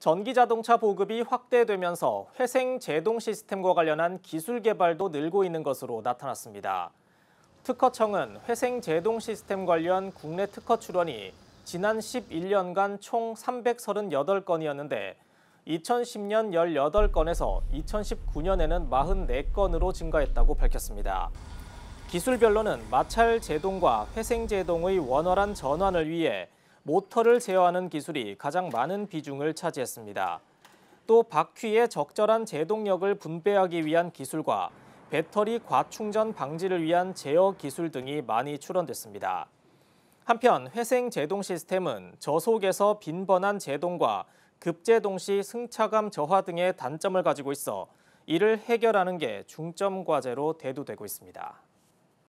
전기자동차 보급이 확대되면서 회생 제동 시스템과 관련한 기술 개발도 늘고 있는 것으로 나타났습니다. 특허청은 회생 제동 시스템 관련 국내 특허 출원이 지난 11년간 총 338건이었는데 2010년 18건에서 2019년에는 44건으로 증가했다고 밝혔습니다. 기술별로는 마찰 제동과 회생 제동의 원활한 전환을 위해 모터를 제어하는 기술이 가장 많은 비중을 차지했습니다. 또 바퀴의 적절한 제동력을 분배하기 위한 기술과 배터리 과충전 방지를 위한 제어 기술 등이 많이 출원됐습니다. 한편 회생 제동 시스템은 저속에서 빈번한 제동과 급제동 시 승차감 저하 등의 단점을 가지고 있어 이를 해결하는 게 중점 과제로 대두되고 있습니다.